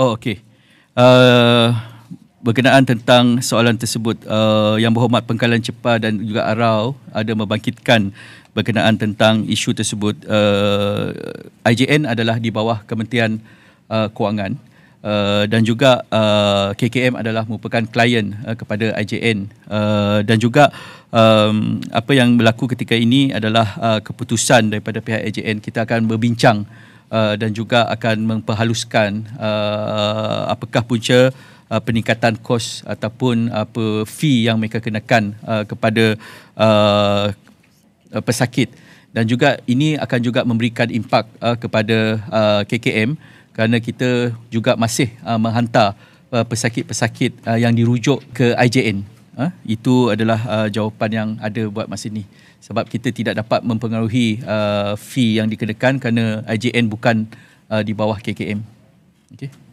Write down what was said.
Oh okey. Uh, berkenaan tentang soalan tersebut uh, yang berhormat pengkalan cepat dan juga arau ada membangkitkan berkenaan tentang isu tersebut uh, IJN adalah di bawah Kementerian uh, Kewangan uh, dan juga uh, KKM adalah merupakan klien uh, kepada IJN uh, dan juga um, apa yang berlaku ketika ini adalah uh, keputusan daripada pihak IJN kita akan berbincang Uh, dan juga akan memperhaluskan uh, apakah punca uh, peningkatan kos ataupun apa fee yang mereka kenakan uh, kepada uh, pesakit dan juga ini akan juga memberikan impak uh, kepada uh, KKM kerana kita juga masih uh, menghantar uh, pesakit-pesakit uh, yang dirujuk ke IJN Uh, itu adalah uh, jawapan yang ada buat masa ini. Sebab kita tidak dapat mempengaruhi uh, fee yang dikenakan kerana IJN bukan uh, di bawah KKM. Okay.